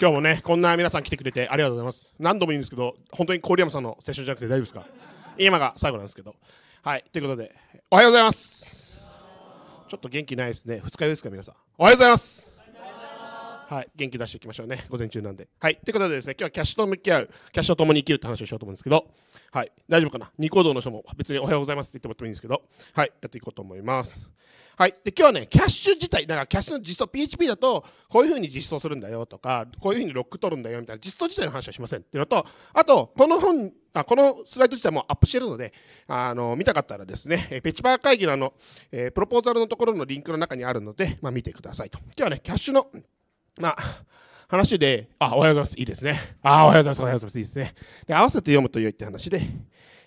今日もね、こんな皆さん来てくれてありがとうございます。何度も言うんですけど、本当に郡山さんのセッションじゃなくて大丈夫ですか今が最後なんですけど。はい、ということで、おはようございます。ちょっと元気ないですね。二日酔いですか、皆さん。おはようございます。はい、元気出していきましょうね、午前中なんで。はい、ということでですね、今日はキャッシュと向き合う、キャッシュと共に生きるって話をしようと思うんですけど、はい、大丈夫かな、ニコ動の人も別におはようございますって言ってもらってもいいんですけど、はい、やっていこうと思います。はい、で今日はね、キャッシュ自体、だからキャッシュの実装、PHP だと、こういうふうに実装するんだよとか、こういうふうにロック取るんだよみたいな、実装自体の話はしませんっていうのと、あと、この本、あこのスライド自体もアップしてるので、あの見たかったらですね、ペチパー会議のあの、えー、プロポーザルのところのリンクの中にあるので、まあ、見てくださいと。今日はね、キャッシュのまあ、話で、あ、おはようございます。いいですね。あ、おはようございます。おはようございます。いいですね。で、合わせて読むと良いって話で、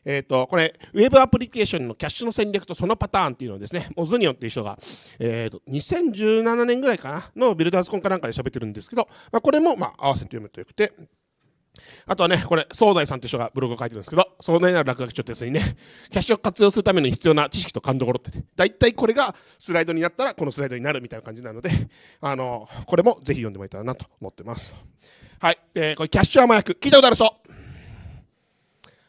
えっ、ー、と、これ、ウェブアプリケーションのキャッシュの戦略とそのパターンっていうのをですね、モズニオンっていう人が、えっ、ー、と、2017年ぐらいかな、のビルダーズコンかなんかで喋ってるんですけど、まあ、これも、まあ、合わせて読むとよくて、あとはね、これ、総大さんって人がブログを書いてるんですけど、そ大よな落書き書ですにね、キャッシュを活用するために必要な知識と勘どころって、大体これがスライドになったら、このスライドになるみたいな感じなので、あの、これもぜひ読んでもらえたらなと思ってます。はい、えー、これ、キャッシュア麻薬、聞いたことある人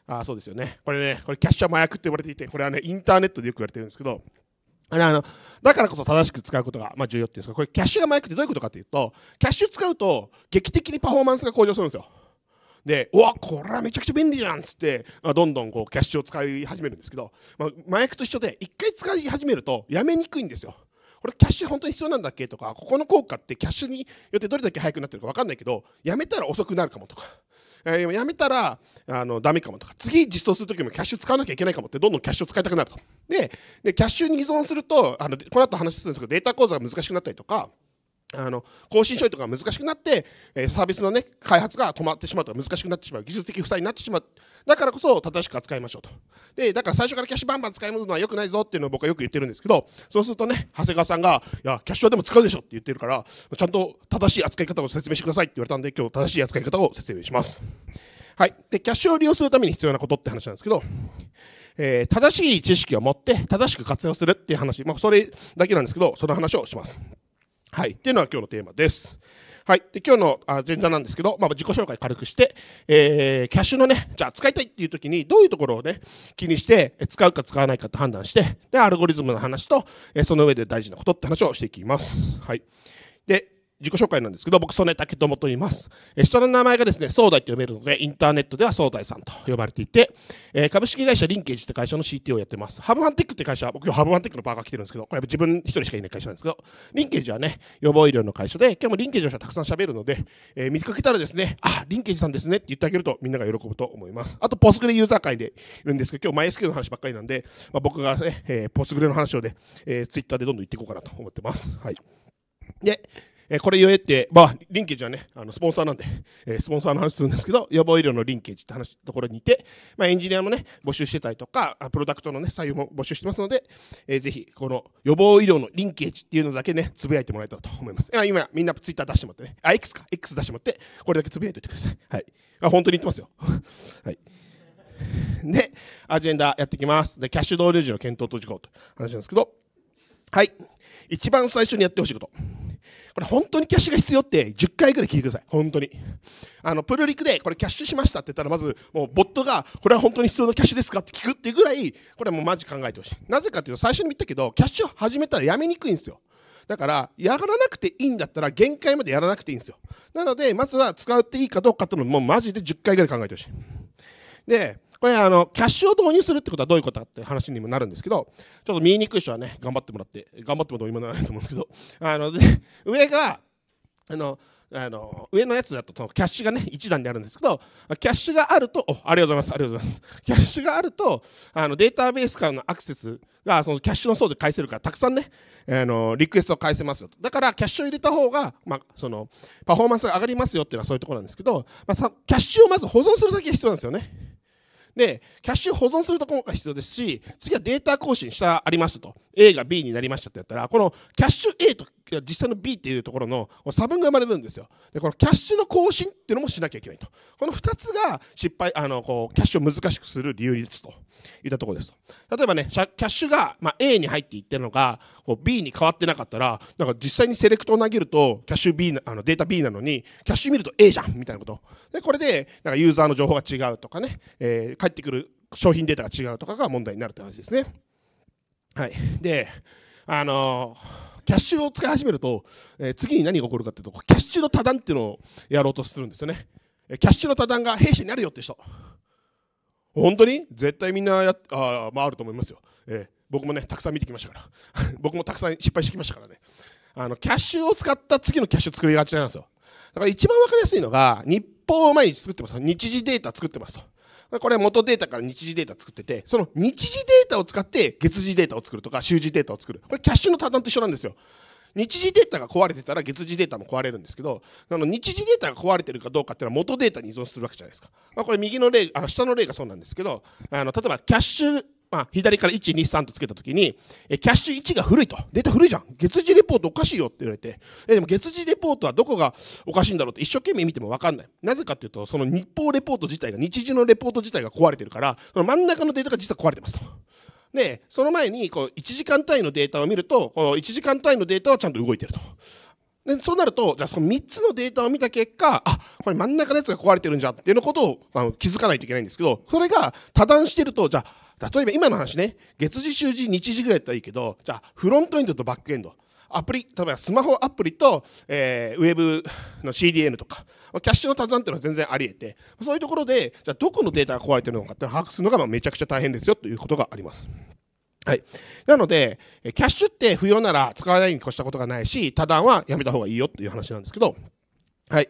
あ、そうですよね。これね、これ、キャッシュア麻薬って言われていて、これはね、インターネットでよく言われてるんですけど、あの、だからこそ正しく使うことが、まあ、重要っていうんですか、これ、キャッシュア麻薬ってどういうことかっていうと、キャッシュ使うと、劇的にパフォーマンスが向上するんですよ。でうわこれはめちゃくちゃ便利じゃんっつって、まあ、どんどんこうキャッシュを使い始めるんですけど、まあ、麻薬と一緒で1回使い始めるとやめにくいんですよ。これキャッシュ本当に必要なんだっけとかここの効果ってキャッシュによってどれだけ速くなってるか分かんないけどやめたら遅くなるかもとか。えやめたらあのダメかもとか次実装する時もキャッシュ使わなきゃいけないかもってどんどんキャッシュを使いたくなるとでキャッシュに依存するとあのこの後話するんですけどデータ構造が難しくなったりとかあの更新処理とか難しくなって、えサービスの、ね、開発が止まってしまうとか難しくなってしまう技術的負債になってしまうだからこそ正しく扱いましょうとでだから最初からキャッシュバンバン使いるのは良くないぞっていうのを僕はよく言ってるんですけどそうするとね長谷川さんが「いやキャッシュはでも使うでしょ」って言ってるからちゃんと正しい扱い方を説明してくださいって言われたんで今日正しい扱い方を説明します、はい、でキャッシュを利用するために必要なことって話なんですけどえー、正しい知識を持って正しく活用するっていう話、まあ、それだけなんですけどその話をしますはい。っていうのは今日のテーマです。はい。で、今日のあジェなんですけど、まあ、自己紹介軽くして、えー、キャッシュのね、じゃあ使いたいっていう時に、どういうところをね、気にして、使うか使わないかって判断して、で、アルゴリズムの話と、えその上で大事なことって話をしていきます。はい。で、自己紹介なんですけど、僕、曽根武友と言います。え下の名前がですね、総大って読めるので、インターネットでは総大さんと呼ばれていて、えー、株式会社リンケージって会社の CTO をやってます。ハブハンテックって会社、僕今日ハブハンテックのパーカー来てるんですけど、これ自分一人しかいない会社なんですけど、リンケージはね、予防医療の会社で、今日もリンケージの人はたくさん喋るので、えー、見かけたらですね、あ、リンケージさんですねって言ってあげるとみんなが喜ぶと思います。あと、ポスグレユーザー会でいるんですけど、今日 m y スケの話ばっかりなんで、まあ、僕がね、えー、ポスグレの話をね、えー、Twitter でどんどん言っていこうかなと思ってます。はい。で、えこれ言えって、まあ、リンケージはね、あのスポンサーなんで、えスポンサーの話するんですけど、予防医療のリンケージって話ところにいて、まあ、エンジニアもね、募集してたりとか、プロダクトのね、採用も募集してますので、えー、ぜひ、この予防医療のリンケージっていうのだけね、つぶやいてもらえたらと思います。今、みんなツイッター出してもらってね、あ、X か、X 出してもらって、これだけつぶやいておいてください。はい。あ、本当に言ってますよ。はい。で、アジェンダやっていきます。で、キャッシュ導入時の検討と事項と話なんですけど、はい。一番最初にやってほしいこと。これ本当にキャッシュが必要って10回ぐらい聞いてください。本当に。あの、プルリクでこれキャッシュしましたって言ったらまず、もうボットがこれは本当に必要なキャッシュですかって聞くっていうぐらい、これはもうマジ考えてほしい。なぜかっていうと最初に言ったけど、キャッシュを始めたらやめにくいんですよ。だから、やらなくていいんだったら限界までやらなくていいんですよ。なので、まずは使っていいかどうかっていうのももうマジで10回ぐらい考えてほしい。で、これあのキャッシュを導入するってことはどういうことかって話にもなるんですけどちょっと見えにくい人はね頑張ってもらって頑張ってもどうにもならないと思うんですけど あの上があのあの上のやつだとそのキャッシュがね1段にあるんですけどキャッシュがあるとおありがとうございますありがとうございますキャッシュがあるとあのデータベースからのアクセスがそのキャッシュの層で返せるからたくさんねあのリクエストを返せますよとだからキャッシュを入れた方がまあ、そのパフォーマンスが上がりますよっていうのはそういうところなんですけどまあキャッシュをまず保存する先が必要なんですよねで、キャッシュ保存するところが必要ですし、次はデータ更新したありますと。A が B になりましたってやったら、このキャッシュ A といや実際の B っていうところの差分が生まれるんですよでこのキャッシュの更新っていうのもしなきゃいけないとこの2つが失敗あのこうキャッシュを難しくする理由すといったところです例えばねキャッシュが、まあ、A に入っていってるのがこう B に変わってなかったらなんか実際にセレクトを投げるとキャッシュ B あのデータ B なのにキャッシュ見ると A じゃんみたいなことでこれでなんかユーザーの情報が違うとかね、えー、返ってくる商品データが違うとかが問題になるって話ですねはいであのーキャッシュを使い始めると、え次に何が起こるかというと、キャッシュの多段っていうのをやろうとするんですよね。キャッシュの多段が弊社になるよって人。本当に絶対みんなやあ、まあ、あると思いますよ、えー、僕もね、たくさん見てきましたから。僕もたくさん失敗してきましたからね。あの、キャッシュを使った次のキャッシュ作りがちなんですよ。だから一番分かりやすいのが、日報を毎日作ってます。日時データ作ってますと。これ元データから日時データ作ってて、その日時データを使って月次データを作るとか、週次データを作る。これキャッシュのタンと一緒なんですよ。日時データが壊れてたら月次データも壊れるんですけど、あの日時データが壊れてるかどうかっていうのは元データに依存するわけじゃないですか。まあ、これ右の例、あの下の例がそうなんですけど、あの例えばキャッシュまあ、左から1、2、3とつけたときに、えキャッシュ1が古いと。データ古いじゃん。月次レポートおかしいよって言われて、えでも月次レポートはどこがおかしいんだろうって一生懸命見てもわかんない。なぜかっていうと、その日報レポート自体が、日時のレポート自体が壊れてるから、その真ん中のデータが実は壊れてますと。で、その前に、こう、1時間単位のデータを見ると、この1時間単位のデータはちゃんと動いてると。でそうなると、じゃあその3つのデータを見た結果、あ、これ真ん中のやつが壊れてるんじゃっていうのことをあの気づかないといけないんですけど、それが多段してると、じゃあ例えば今の話ね、月次、週次、日時ぐらいだったらいいけど、じゃあ、フロントエンドとバックエンド。アプリ、例えばスマホアプリと、えー、ウェブの CDN とか、キャッシュの多算っていうのは全然あり得て、そういうところで、じゃあどこのデータが壊れてるのかって把握するのがまあめちゃくちゃ大変ですよということがあります。はい。なので、キャッシュって不要なら使わないに越したことがないし、多段はやめた方がいいよっていう話なんですけど、はい。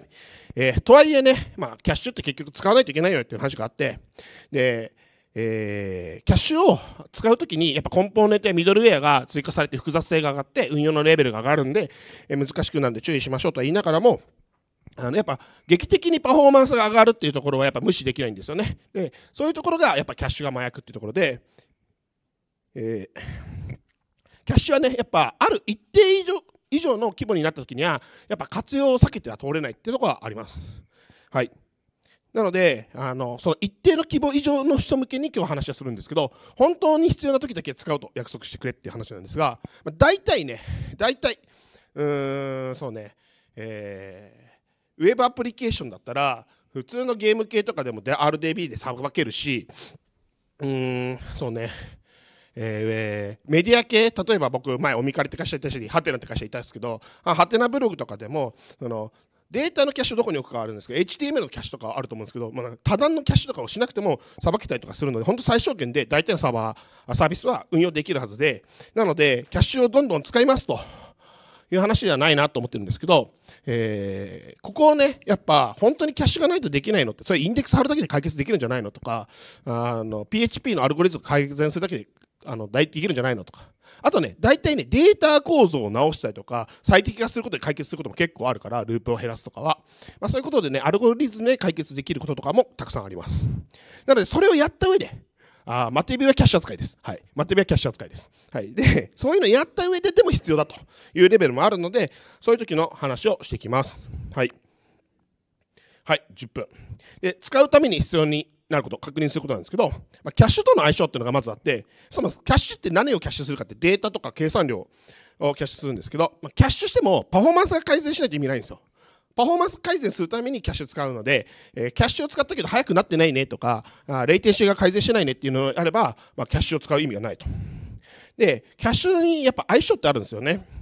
えー、とはいえね、まあ、キャッシュって結局使わないといけないよっていう話があって、で、えー、キャッシュを使うときに、やっぱコンポーネントやミドルウェアが追加されて複雑性が上がって、運用のレベルが上がるんで、えー、難しくなんで注意しましょうとは言いながらも、あのやっぱ劇的にパフォーマンスが上がるっていうところはやっぱ無視できないんですよね。で、そういうところがやっぱキャッシュが麻薬っていうところで、えー、キャッシュはね、やっぱある一定以上以上の規模になったときには、やっぱ活用を避けては通れないっていうところはあります。はい。なので、あの、その一定の規模以上の人向けに今日話はするんですけど、本当に必要な時だけ使うと約束してくれっていう話なんですが、まあ、大体ね、大体、うーん、そうね、えー、ウェブアプリケーションだったら、普通のゲーム系とかでも RDB でさばけるし、うーん、そうね、えー、メディア系、例えば僕、前、おみかりって会社いたし、ハテナって会社いたんですけど、ハテナブログとかでも、そのデータのキャッシュどこに置くかあるんですけど HTML のキャッシュとかあると思うんですけど、まあ、多段のキャッシュとかをしなくてもさばけたりとかするので本当最小限で大体のサーバーサービスは運用できるはずでなのでキャッシュをどんどん使いますという話ではないなと思ってるんですけど、えー、ここをねやっぱ本当にキャッシュがないとできないのってそれインデックス貼るだけで解決できるんじゃないのとかあの PHP のアルゴリズム改善するだけであの、できるんじゃないのとか。あとね、大体ね、データ構造を直したりとか、最適化することで解決することも結構あるから、ループを減らすとかは。まあそういうことでね、アルゴリズムで解決できることとかもたくさんあります。なので、それをやった上で、あマテビはキャッシュ扱いです。はい。マテビはキャッシュ扱いです。はい。で、そういうのやった上ででも必要だというレベルもあるので、そういう時の話をしていきます。はい。はい、10分。で、使うために必要になること、確認することなんですけど、まあ、キャッシュとの相性っていうのがまずあって、そのキャッシュって何をキャッシュするかってデータとか計算量をキャッシュするんですけど、まあ、キャッシュしてもパフォーマンスが改善しないと意味ないんですよ。パフォーマンス改善するためにキャッシュ使うので、えー、キャッシュを使ったけど速くなってないねとか、あレイテンシーが改善してないねっていうのがあれば、まあ、キャッシュを使う意味がないと。で、キャッシュにやっぱ相性ってあるんですよね。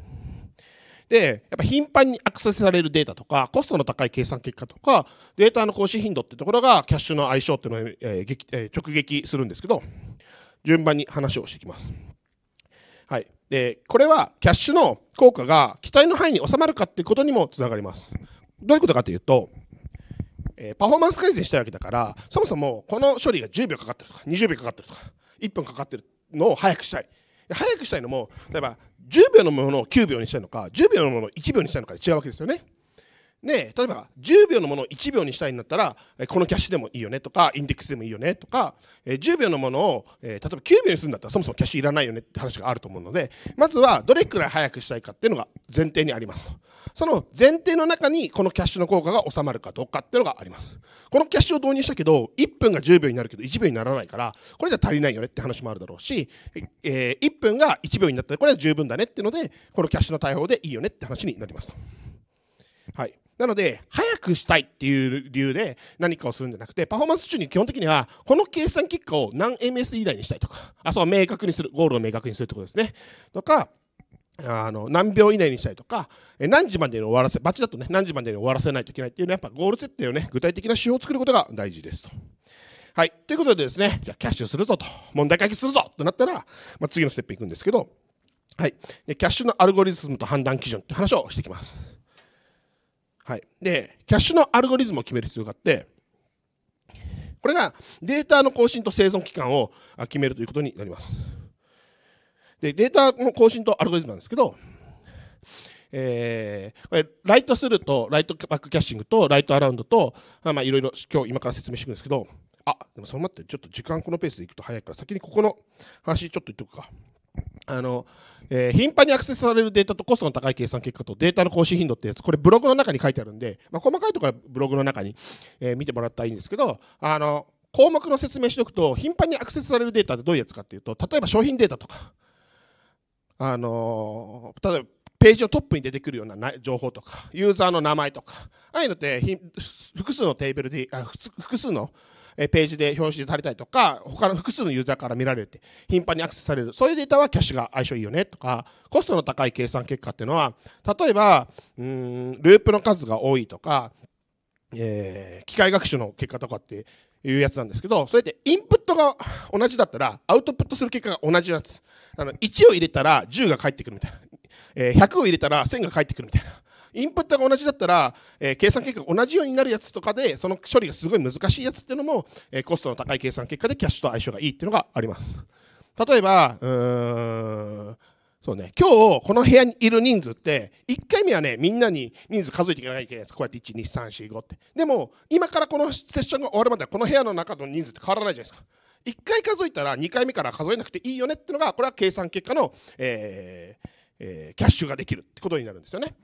で、やっぱ頻繁にアクセスされるデータとか、コストの高い計算結果とか、データの更新頻度ってところが、キャッシュの相性っていうのを、えーえー、直撃するんですけど、順番に話をしていきます。はい。で、これはキャッシュの効果が期待の範囲に収まるかっていうことにもつながります。どういうことかというと、えー、パフォーマンス改善したいわけだから、そもそもこの処理が10秒かかってるとか、20秒かかってるとか、1分かかってるのを早くしたい。早くしたいのも例えば10秒のものを9秒にしたいのか10秒のものを1秒にしたいのかで違うわけですよねね、例えば10秒のものを1秒にしたいんだったらこのキャッシュでもいいよねとかインデックスでもいいよねとか10秒のものを例えば9秒にするんだったらそもそもキャッシュいらないよねって話があると思うのでまずはどれくらい早くしたいかっていうのが前提にありますその前提の中にこのキャッシュの効果が収まるかどうかっていうのがありますこのキャッシュを導入したけど1分が10秒になるけど1秒にならないからこれじゃ足りないよねって話もあるだろうし、1分が1秒になったらこれは十分だねっていうのでこのキャッシュの対応でいいよねって話になりますはいなので、早くしたいっていう理由で何かをするんじゃなくて、パフォーマンス中に基本的には、この計算結果を何 ms 以内にしたいとか、あ、そう、明確にする、ゴールを明確にするってことですね。とか、あの何秒以内にしたいとか、何時までに終わらせ、バチだとね、何時までに終わらせないといけないっていうのは、やっぱゴール設定をね、具体的な手法を作ることが大事ですと。はい。ということでですね、じゃあキャッシュするぞと、問題解決するぞとなったら、まあ、次のステップいくんですけど、はい。キャッシュのアルゴリズムと判断基準って話をしていきます。はい。で、キャッシュのアルゴリズムを決める必要があって、これがデータの更新と生存期間を決めるということになります。で、データの更新とアルゴリズムなんですけど、えー、これ、ライトスルーと、ライトバックキャッシングと、ライトアラウンドと、あ、いろいろ今日今から説明していくんですけど、あ、でもそう待って、ちょっと時間このペースでいくと早いから、先にここの話ちょっと言っとくか。あの、えー、頻繁にアクセスされるデータとコストの高い計算結果とデータの更新頻度ってやつ、これブログの中に書いてあるんで、まあ、細かいところはブログの中に、えー、見てもらったらいいんですけど、あの、項目の説明しておくと、頻繁にアクセスされるデータってどういうやつかっていうと、例えば商品データとか、あのー、例えばページのトップに出てくるような情報とか、ユーザーの名前とか、ああいうのって、複数のテーブルで、あ複数のページで表示されたりとか、他の複数のユーザーから見られて、頻繁にアクセスされる。そういうデータはキャッシュが相性いいよねとか、コストの高い計算結果っていうのは、例えば、うん、ループの数が多いとか、えー、機械学習の結果とかっていうやつなんですけど、それってインプットが同じだったら、アウトプットする結果が同じやつ。あの、1を入れたら10が返ってくるみたいな。えー、100を入れたら1000が返ってくるみたいな。インプットが同じだったら、えー、計算結果が同じようになるやつとかで、その処理がすごい難しいやつっていうのも、えー、コストの高い計算結果でキャッシュと相性がいいっていうのがあります。例えば、うーん、そうね、今日この部屋にいる人数って、1回目はね、みんなに人数数えていかなきゃいけないです。こうやって1、2、3、4、5って。でも、今からこのセッションが終わるまでは、この部屋の中の人数って変わらないじゃないですか。1回数えたら2回目から数えなくていいよねっていうのが、これは計算結果の、えーえー、キャッシュができるってことになるんですよね。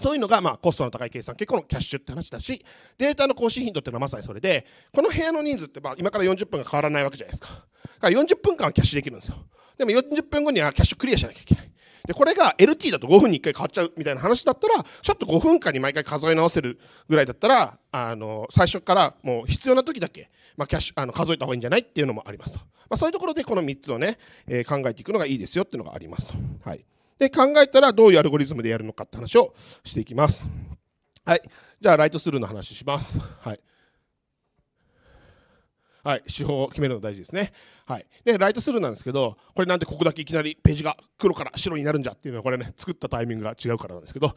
そういうのがまあコストの高い計算結構のキャッシュって話だし、データの更新頻度っていうのはまさにそれで、この部屋の人数ってまあ今から40分が変わらないわけじゃないですか。だから40分間はキャッシュできるんですよ。でも40分後にはキャッシュクリアしなきゃいけない。で、これが LT だと5分に1回変わっちゃうみたいな話だったら、ちょっと5分間に毎回数え直せるぐらいだったら、あの、最初からもう必要な時だけ、まあ、キャッシュ、あの、数えた方がいいんじゃないっていうのもありますと。まあ、そういうところでこの3つをね、え考えていくのがいいですよっていうのがありますと。はい。で、考えたらどういうアルゴリズムでやるのかって話をしていきます。はい。じゃあ、ライトスルーの話します。はい。はい、手法を決めるの大事ですね。はい。で、ライトスルーなんですけど、これなんでここだけいきなりページが黒から白になるんじゃっていうのは、これね、作ったタイミングが違うからなんですけど。は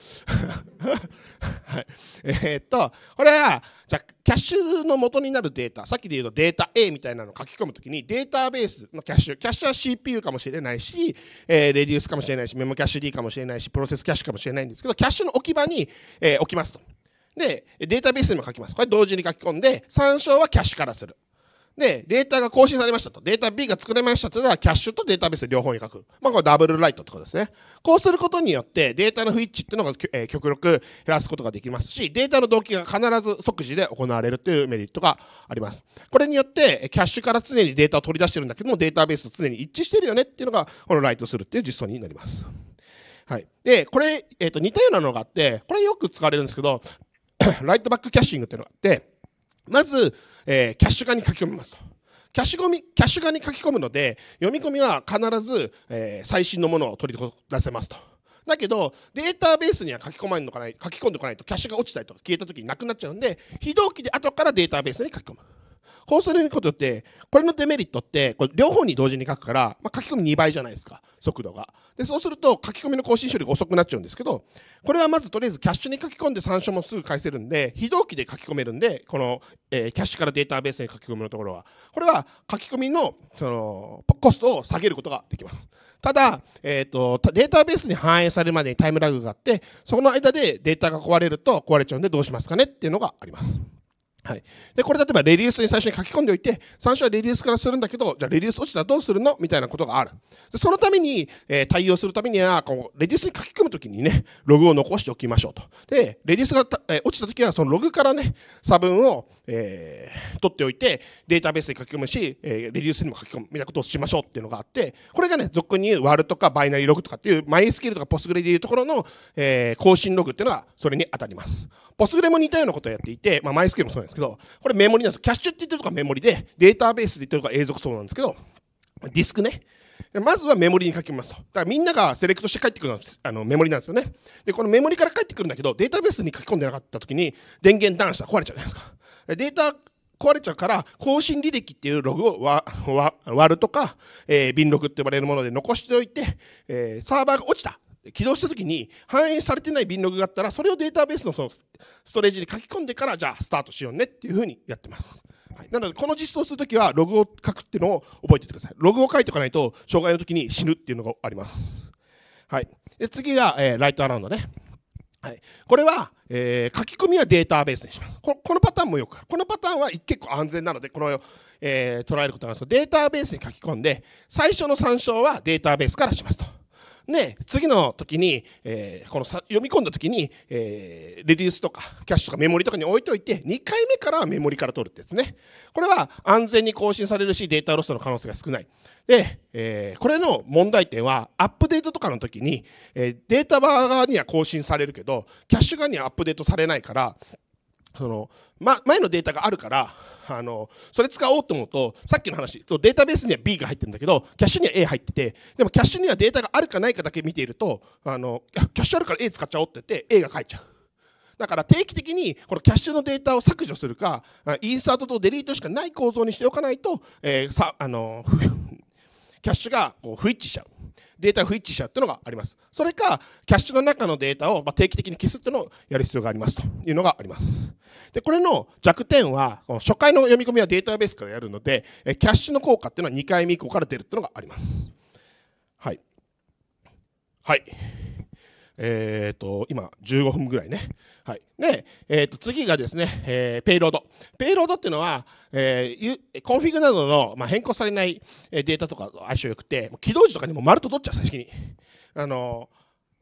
い。えー、っと、これは、じゃキャッシュの元になるデータ、さっきで言うとデータ A みたいなのを書き込むときに、データベースのキャッシュ、キャッシュは CPU かもしれないし、えー、レディウスかもしれないし、メモキャッシュ D かもしれないし、プロセスキャッシュかもしれないんですけど、キャッシュの置き場に、えー、置きますと。で、データベースにも書きます。これ同時に書き込んで、参照はキャッシュからする。で、データが更新されましたと。データ B が作れましたというのは、キャッシュとデータベース両方に書く。まあ、これダブルライトってことですね。こうすることによって、データの不一致っていうのが、えー、極力減らすことができますし、データの同期が必ず即時で行われるというメリットがあります。これによって、キャッシュから常にデータを取り出してるんだけども、データベースと常に一致してるよねっていうのが、このライトするっていう実装になります。はい。で、これ、えっ、ー、と、似たようなのがあって、これよく使われるんですけど、ライトバックキャッシングっていうのがあって、まず、えー、キャッシュ化に書き込みますと。キャッシュ込み、キャッシュ化に書き込むので、読み込みは必ず、えー、最新のものを取り出せますと。だけど、データベースには書き込まんのかない書き込んでおかないと、キャッシュが落ちたりとか消えた時になくなっちゃうんで、非同期で後からデータベースに書き込む。こうすることって、これのデメリットって、これ両方に同時に書くから、まあ、書き込み2倍じゃないですか、速度が。で、そうすると書き込みの更新処理が遅くなっちゃうんですけど、これはまずとりあえずキャッシュに書き込んで参照もすぐ返せるんで、非同期で書き込めるんで、この、えー、キャッシュからデータベースに書き込むのところは、これは書き込みの、その、コストを下げることができます。ただ、えっ、ー、と、データベースに反映されるまでにタイムラグがあって、その間でデータが壊れると壊れちゃうんでどうしますかねっていうのがあります。はい、でこれ例えばレディウスに最初に書き込んでおいて最初はレディウスからするんだけどじゃあレディウス落ちたらどうするのみたいなことがあるでそのために、えー、対応するためにはこうレディウスに書き込むときにねログを残しておきましょうとでレディウスが、えー、落ちたときはそのログからね差分を、えー、取っておいてデータベースに書き込むし、えレディウスにも書き込むみたいなことをしましょうっていうのがあってこれがね俗に言う割るとかバイナリーログとかっていうマイスキルとかポスグレでいうところの、え更新ログっていうのはそれに当たりますポスグレも似たようなことをやっていて、まあ、マイスキルもそうですけど、これメモリなんですよ。キャッシュって言ってるとかメモリで、データベースで言ってるとか永続層なんですけど、ディスクね。まずはメモリに書きますと。だからみんながセレクトして帰ってくるのはあのメモリなんですよね。で、このメモリから帰ってくるんだけど、データベースに書き込んでなかった時に電源ダウンしたら壊れちゃうじゃないですか。データ壊れちゃうから、更新履歴っていうログを割るとか、えー、ビンログって呼ばれるもので残しておいて、えー、サーバーが落ちた。起動した時に反映されてない便ログがあったら、それをデータベースのそのストレージに書き込んでから、じゃあスタートしようねっていうふうにやってます。はい、なので、この実装するときは、ログを書くっていうのを覚えておいてください。ログを書いておかないと、障害の時に死ぬっていうのがあります。はい。で、次が、えー、ライトアラウンドね。はい、これは、えー、書き込みはデータベースにしますこ。このパターンもよくある。このパターンは結構安全なので、この、えー、捉えることなんですデータベースに書き込んで、最初の参照はデータベースからしますと。で、次の時に、えー、このさ読み込んだ時に、えー、レディースとかキャッシュとかメモリとかに置いておいて、2回目からはメモリから取るってやつね。これは安全に更新されるし、データロストの可能性が少ない。で、えー、これの問題点は、アップデートとかの時に、えデータ側には更新されるけど、キャッシュ側にはアップデートされないから、その、ま、前のデータがあるから、あの、それ使おうと思うと、さっきの話、データベースには B が入ってるんだけど、キャッシュには A 入ってて、でもキャッシュにはデータがあるかないかだけ見ていると、あの、キャッシュあるから A 使っちゃおうって言って、A が書いちゃう。だから定期的にこのキャッシュのデータを削除するか、インサートとデリートしかない構造にしておかないと、えー、さ、あの、キャッシュがこう不一致しちゃう。データを不一致しちゃうっていうのがあります。それか、キャッシュの中のデータを、ま定期的に消すっていうのをやる必要がありますというのがあります。で、これの弱点は、初回の読み込みはデータベースからやるので、キャッシュの効果っていうのは2回目以降から出るっていうのがあります。はい。はい。えっ、ー、と、今、15分ぐらいね。はい。で、えっ、ー、と、次がですね、えー、ペイロード。ペイロードっていうのは、えー、コンフィグなどの、まあ、変更されないデータとか相性良くて、起動時とかにも丸と取っちゃう、最初に。あの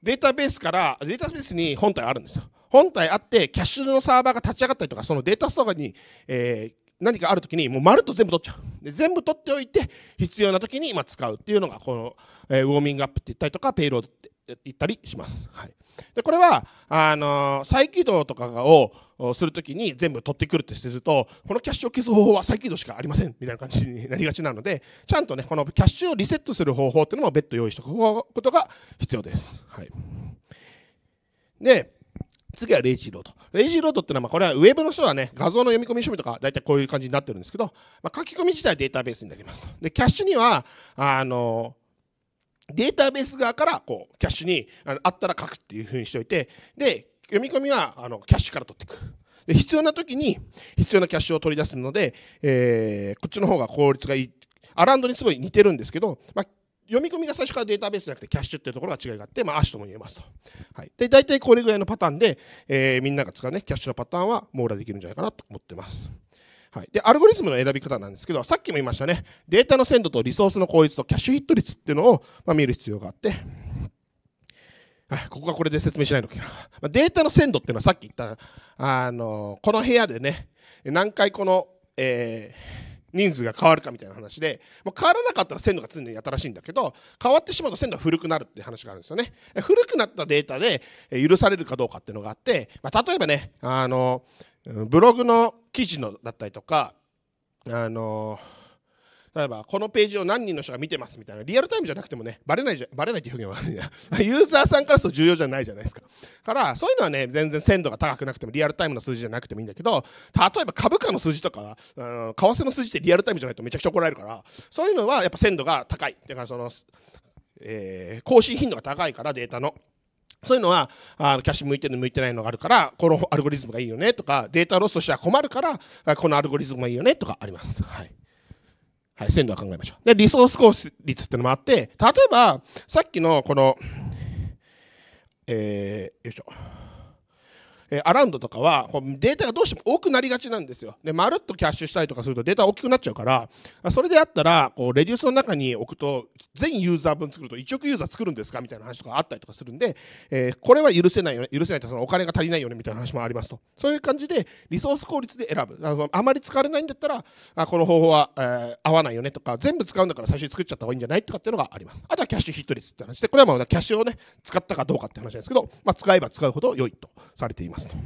データベースから、データベースに本体あるんですよ。本体あって、キャッシュのサーバーが立ち上がったりとか、そのデータストアに、えー、何かあるときに、もう丸と全部取っちゃう。で全部取っておいて、必要なときに今使うっていうのが、この、えー、ウォーミングアップって言ったりとか、ペイロードって行ったりします。はい、でこれはあのー、再起動とかをするときに全部取ってくるってするとこのキャッシュを消す方法は再起動しかありませんみたいな感じになりがちなのでちゃんとねこのキャッシュをリセットする方法っていうのも別途用意しておくことが必要です。はい、で次はレイジーロード。レイジーロードっていうのは、まあ、これはウェブの人はね、画像の読み込み趣味とか、大体こういう感じになってるんですけど、まあ、書き込み自体データベースになります。で、キャッシュには、あのデータベース側からこうキャッシュにあのあったら書くっていうふうにしておいてで読み込みはあのキャッシュから取っていくで必要な時に必要なキャッシュを取り出すので、えこっちの方が効率がいいアランドにすごい似てるんですけど、まあ、読み込みが最初からデータベースじゃなくてキャッシュっていうところが違いがあって、まあ、足とも言えますと。はい。で、大体これぐらいのパターンで、えー、みんなが使うね、キャッシュのパターンは網羅できるんじゃないかなと思ってます。はい、でアルゴリズムの選び方なんですけどさっきも言いましたねデータの鮮度とリソースの効率とキャッシュヒット率っていうのを、ま見る必要があってはい、ここはこれで説明しないといけない。まデータの鮮度っていうのはさっき言った、あのこの部屋でね、何回この、えー、人数が変わるかみたいな話で、ま変わらなかったら鮮度が常に新しいんだけど、変わってしまうと鮮度が古くなるって話があるんですよね。古くなったデータで許されるかどうかっていうのがあって、ま例えばね、あのブログの記事のだったりとか、あの例えばこのページを何人の人が見てますみたいなリアルタイムじゃなくてもねバレないじゃバレないって表現は ユーザーさんからすると重要じゃないじゃないですかからそういうのはね全然鮮度が高くなくてもリアルタイムの数字じゃなくてもいいんだけど例えば株価の数字とか、うん、為替の数字ってリアルタイムじゃないとめちゃくちゃ怒られるからそういうのはやっぱ鮮度が高いだからその、えー、更新頻度が高いからデータのそういうのはあのキャッシュ向いてるの向いてないのがあるからこのアルゴリズムがいいよねとかデータロスとしては困るからこのアルゴリズムがいいよねとかあります。はいはい、鮮度は考えましょう。で、リソース効率ってのもあって、例えば、さっきのこの、えー、よいしょ。えー、アラウンドとかはこうデータがどうしても多くなりがちなんですよ。で、まるっとキャッシュしたりとかするとデータ大きくなっちゃうから、それであったら、こう、レディースの中に置くと、全ユーザー分作ると1億ユーザー作るんですかみたいな話とかあったりとかするんで、えー、これは許せないよね。許せないとそのお金が足りないよねみたいな話もありますと。そういう感じで、リソース効率で選ぶ。あのあまり使われないんだったら、あこの方法は、えー、合わないよねとか、全部使うんだから最初に作っちゃった方がいいんじゃないとかっていうのがあります。あとはキャッシュヒット率って話で、これはまあキャッシュをね、使ったかどうかって話なんですけど、まあ、使えば使うほど良いとされています。ますと。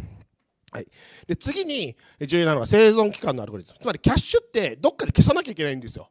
はい、で次に重要なのが生存期間のアルゴリズムつまりキャッシュってどっかで消さなきゃいけないんですよ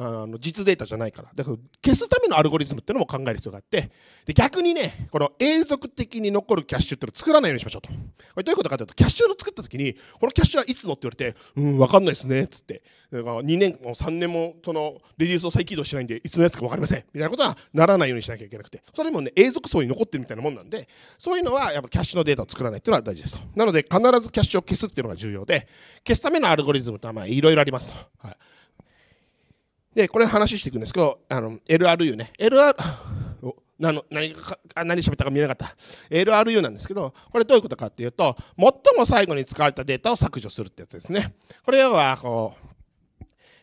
あの実データじゃないからだから消すためのアルゴリズムっていうのも考える必要があってで逆にねこの永続的に残るキャッシュっていうのを作らないようにしましょうとこれどういうことかというとキャッシュを作った時にこのキャッシュはいつのって言われてうん分かんないですねっつってだから2年も3年もそのレディースを再起動してないんでいつのやつか分かりませんみたいなことはならないようにしなきゃいけなくてそれもね永続層に残ってるみたいなもんなんでそういうのはやっぱキャッシュのデータを作らないっていうのは大事ですとなので必ずキャッシュを消すっていうのが重要で消すためのアルゴリズムとはいろいろありますと。はいで、これ話していくんですけど、あの、LRU ね。LR、なの何か何喋ったか見えなかった LRU なんですけどこれどういうことかっていうと最も最後に使われたデータを削除するってやつですねこれはこう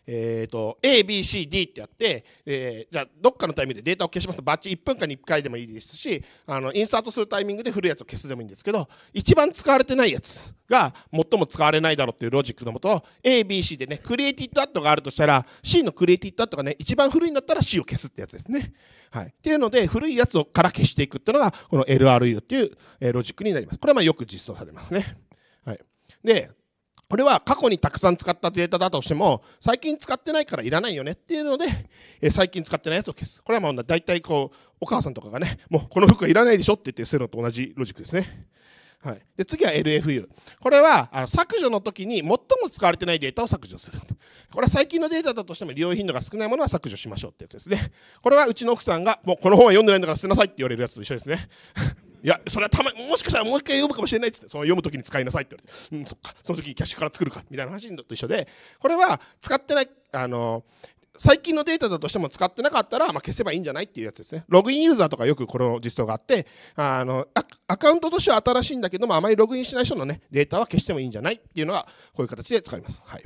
えっ、ー、と、A、B、C、D ってやって、えー、じゃどっかのタイミングでデータを消しますと、バッチ1分間に1回でもいいですし、あの、インサートするタイミングで古いやつを消すでもいいんですけど、一番使われてないやつが最も使われないだろうっていうロジックのもと、A、B、C でね、クリエイティッドアットがあるとしたら、C のクリエイティッドアットがね、一番古いんだったら C を消すってやつですね。はい。っていうので、古いやつをから消していくっていうのが、この LRU っていう、えロジックになります。これはまあよく実装されますね。はい。で、これは過去にたくさん使ったデータだとしても、最近使ってないからいらないよねっていうので、え最近使ってないやつを消す。これはまあ大体こう、お母さんとかがね、もうこの服はいらないでしょって言って捨てるのと同じロジックですね。はい、で次は LFU。これはあの削除の時に最も使われてないデータを削除する。これは最近のデータだとしても利用頻度が少ないものは削除しましょうってやつですね。これはうちの奥さんが、もうこの本は読んでないんだから捨てなさいって言われるやつと一緒ですね。いや、それはたま、もしかしたらもう一回読むかもしれないっつって、その読む時に使いなさいって言われて、うん、そっか、その時にキャッシュから作るか、みたいな話と一緒で、これは使ってない、あの、最近のデータだとしても使ってなかったら、まあ、消せばいいんじゃないっていうやつですね。ログインユーザーとかよくこの実装があって、あのアカウントとしては新しいんだけども、あまりログインしない人の、ね、データは消してもいいんじゃないっていうのは、こういう形で使います。はい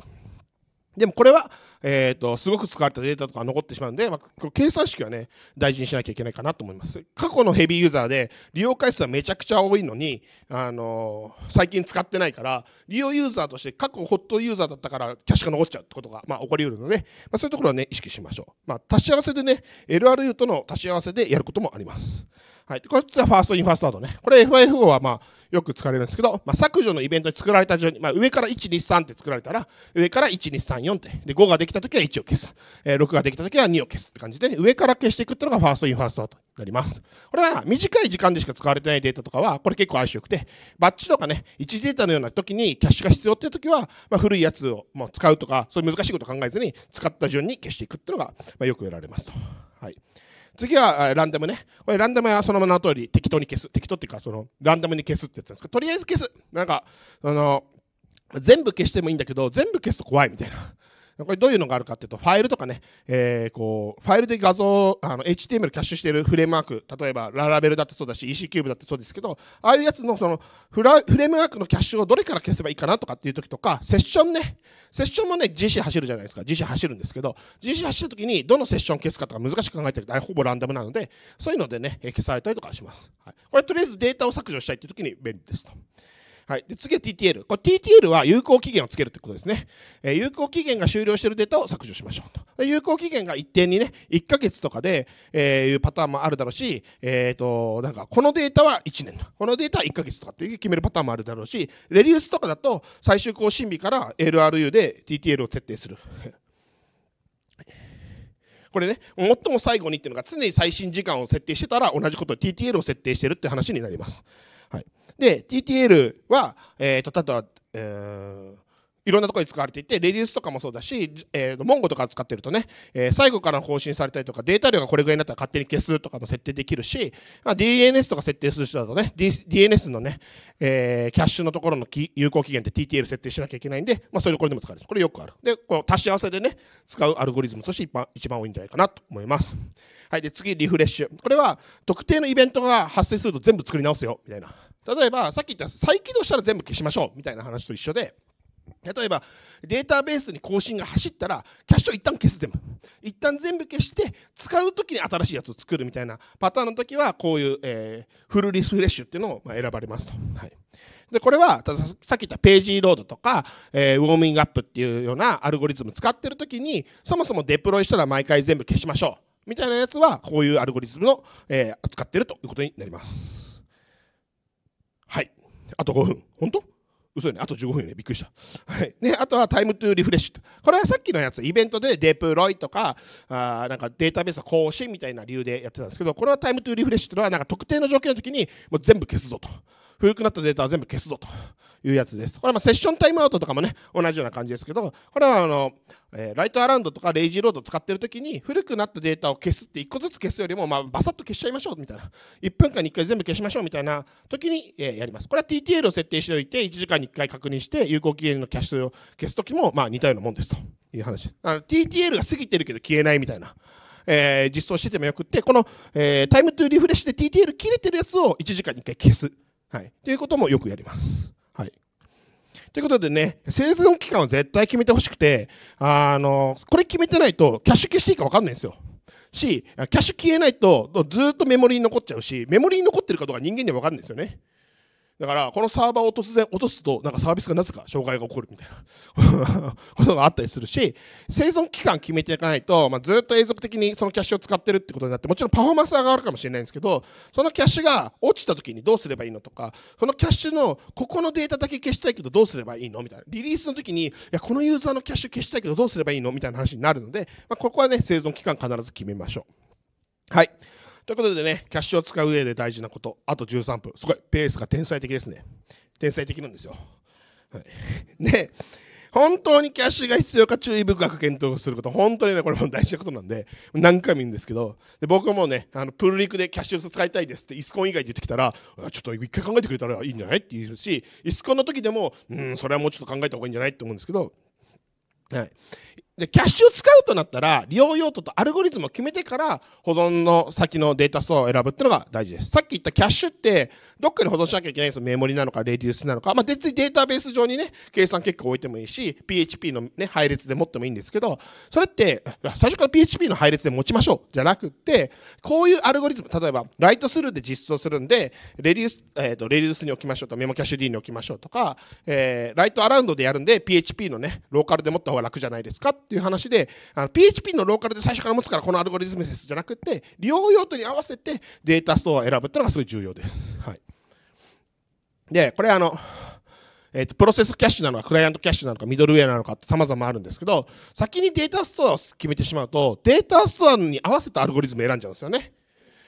でもこれは、えーと、すごく使われたデータとか残ってしまうんで、まあ、計算式はね、大事にしなきゃいけないかなと思います。過去のヘビーユーザーで利用回数はめちゃくちゃ多いのに、あのー、最近使ってないから、利用ユーザーとして過去ホットユーザーだったからキャッシュが残っちゃうってことが、まあ、起こりうるので、まあ、そういうところはね、意識しましょう。まあ、足し合わせでね、LRU との足し合わせでやることもあります。はい。こっちはファーストインファーストアウトね。これ FIFO はまあよく使われるんですけど、まあ、削除のイベントに作られた順に、まあ、上から123って作られたら、上から1234って。で、5ができたときは1を消す。えー、6ができたときは2を消すって感じで、ね、上から消していくっていうのがファーストインファーストアウトになります。これは短い時間でしか使われてないデータとかは、これ結構相性良くて、バッチとかね、1データのようなときにキャッシュが必要っていうときは、まあ、古いやつをもう使うとか、そういう難しいこと考えずに、使った順に消していくっていうのが、まあ、よく得られますと。はい。次はランダムね。これランダムはそのままの通り適当に消す。適当っていうか、その、ランダムに消すってやつなんですけど、とりあえず消す。なんか、あの、全部消してもいいんだけど、全部消すと怖いみたいな。これどういうのがあるかっていうと、ファイルとかね、えー、こう、ファイルで画像、あの、HTML キャッシュしているフレームワーク、例えば、ララベルだってそうだし、EC キューブだってそうですけど、ああいうやつのそのフラ、フレームワークのキャッシュをどれから消せばいいかなとかっていう時とか、セッションね、セッションもね、GC 走るじゃないですか。自 c 走るんですけど、自 c 走った時に、どのセッション消すかとか難しく考えてると、あれほぼランダムなので、そういうのでね、消されたりとかします。はい、これとりあえずデータを削除したいっていう時に便利ですと。はい、で次は TTL。これ TTL は有効期限をつけるということですね。えー、有効期限が終了しているデータを削除しましょうと。有効期限が一定にね、1ヶ月とかで、えー、いうパターンもあるだろうし、えっ、ー、と、なんか、このデータは1年このデータは1ヶ月とかっていう決めるパターンもあるだろうし、レリウスとかだと最終更新日から LRU で TTL を設定する。これね、最も最後にっていうのが常に最新時間を設定してたら同じこと TTL を設定してるって話になります。はい、で、TTL は、えーと、例えば、えー、いろんなところに使われていて、レディースとかもそうだし、えー、モンゴとか使ってるとね、えー、最後から更新されたりとか、データ量がこれぐらいになったら勝手に消すとかも設定できるし、DNS とか設定する人だとね、D、DNS のね、えー、キャッシュのところの有効期限って TTL 設定しなきゃいけないんで、まあ、それでこれでも使えるこれよくある。で、この足し合わせでね、使うアルゴリズムとして一番一番多いんじゃないかなと思います。はい。で、次、リフレッシュ。これは、特定のイベントが発生すると全部作り直すよ、みたいな。例えば、さっき言った再起動したら全部消しましょう、みたいな話と一緒で、例えば、データベースに更新が走ったら、キャッシュを一旦消す全部。一旦全部消して、使うときに新しいやつを作るみたいなパターンのときは、こういう、えー、フルリフレッシュっていうのをま選ばれますと。はい。で、これは、さっき言ったページロードとか、えー、ウォーミングアップっていうようなアルゴリズム使ってるときに、そもそもデプロイしたら毎回全部消しましょう。みたいなやつは、こういうアルゴリズムの、えー、扱ってるということになります。はい。あと5分。本当嘘よね。あと15分よね。びっくりした。はい。ね、あとはタイムトゥーリフレッシュ。これはさっきのやつ、イベントでデプロイとか、あなんかデータベース更新みたいな理由でやってたんですけど、これはタイムトゥーリフレッシュというのは、なんか特定の条件の時にもう全部消すぞと。古くなったデータは全部消すぞというやつです。これはまセッションタイムアウトとかもね、同じような感じですけど、これはあの、えー、ライトアラウンドとかレイジーロード使ってる時に、古くなったデータを消すって1個ずつ消すよりも、まあ、バサッと消しちゃいましょうみたいな。1分間に1回全部消しましょうみたいな時に、えー、やります。これは TTL を設定しておいて、1時間に1回確認して、有効期限のキャッシュを消す時も、まあ、似たようなもんですという話。TTL が過ぎてるけど消えないみたいな。えー、実装しててもよくって、この、えー、タイムトゥーリフレッシュで TTL 切れてるやつを1時間に1回消す。はい。ということもよくやります。はい。ということでね、生存期間は絶対決めてほしくて、あの、これ決めてないと、キャッシュ消していいか分かんないんですよ。し、キャッシュ消えないと、ずっとメモリに残っちゃうし、メモリに残ってるかどうか人間には分かんないですよね。だから、このサーバーを突然落とすと、なんかサービスがなぜか障害が起こるみたいな ことがあったりするし、生存期間決めていかないと、まあ、ずっと永続的にそのキャッシュを使ってるってことになって、もちろんパフォーマンスが上がるかもしれないんですけど、そのキャッシュが落ちた時にどうすればいいのとか、そのキャッシュのここのデータだけ消したいけどどうすればいいのみたいな。リリースの時に、いや、このユーザーのキャッシュ消したいけどどうすればいいのみたいな話になるので、まあ、ここはね、生存期間必ず決めましょう。はい。ということでね、キャッシュを使う上で大事なこと、あと13分。すごい、ペースが天才的ですね。天才的なんですよ。はい、で、本当にキャッシュが必要か注意深く検討すること、本当にね、これも大事なことなんで、何回も言うんですけど、で僕はもうね、あのプールリクでキャッシュを使いたいですって、イスコン以外で言ってきたら、ちょっと一回考えてくれたらいいんじゃないって言うし、イスコンの時でも、うん、それはもうちょっと考えた方がいいんじゃないって思うんですけど、はい、でキャッシュを使うとなったら、利用用途とアルゴリズムを決めてから、保存の先のデータストアを選ぶっていうのが大事です。さっき言ったキャッシュって、どっかに保存しなきゃいけないんですよ。メモリなのか、レディースなのか。まあ、別にデータベース上にね、計算結果を置いてもいいし、PHP の、ね、配列で持ってもいいんですけど、それって、最初から PHP の配列で持ちましょうじゃなくって、こういうアルゴリズム、例えば、ライトスルーで実装するんで、レディース、えっ、と、レデースに置きましょうと、メモキャッシュ D に置きましょうとか、えー、ライトアラウンドでやるんで、PHP のね、ローカルで持った方が楽じゃないですかっていう話で、PHP のローカルで最初から持つからこのアルゴリズム説じゃなくて、利用用途に合わせてデータストアを選ぶっていうのがすごい重要です。はい。で、これあの、えっ、と、プロセスキャッシュなのか、クライアントキャッシュなのか、ミドルウェアなのか、って様々あるんですけど、先にデータストアを決めてしまうと、データストアに合わせたアルゴリズム選んじゃうんですよね。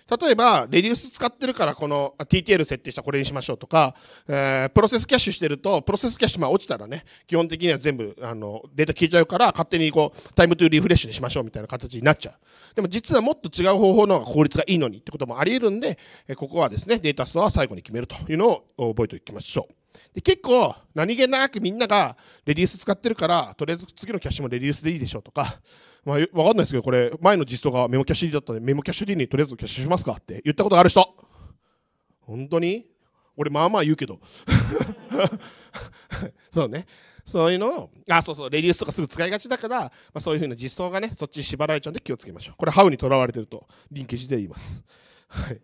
例えば、レディウス使ってるからこの TTL 設定したこれにしましょうとか、えー、プロセスキャッシュしてると、プロセスキャッシュまあ落ちたらね、基本的には全部あのデータ消えちゃうから、勝手にこう、タイムトゥーリフレッシュにしましょうみたいな形になっちゃう。でも実はもっと違う方法の方が効率がいいのにってこともあり得るんで、ここはですね、データストアは最後に決めるというのを覚えておきましょう。で結構何気なくみんながレディース使ってるからとりあえず次のキャッシュもレディースでいいでしょうとかまあ、わかんないですけど、これ、前の実装がメモキャッシュ D だったんで、メモキャッシュ D にとりあえずキャッシュしますかって言ったことがある人。本当に俺、まあまあ言うけど。そうね。そういうのを、あ、そうそう、レディースとかすぐ使いがちだから、まあ、そういうふうな実装がね、そっちに縛られちゃうんで気をつけましょう。これ、ハウにとらわれてると、リンケージで言います。はい。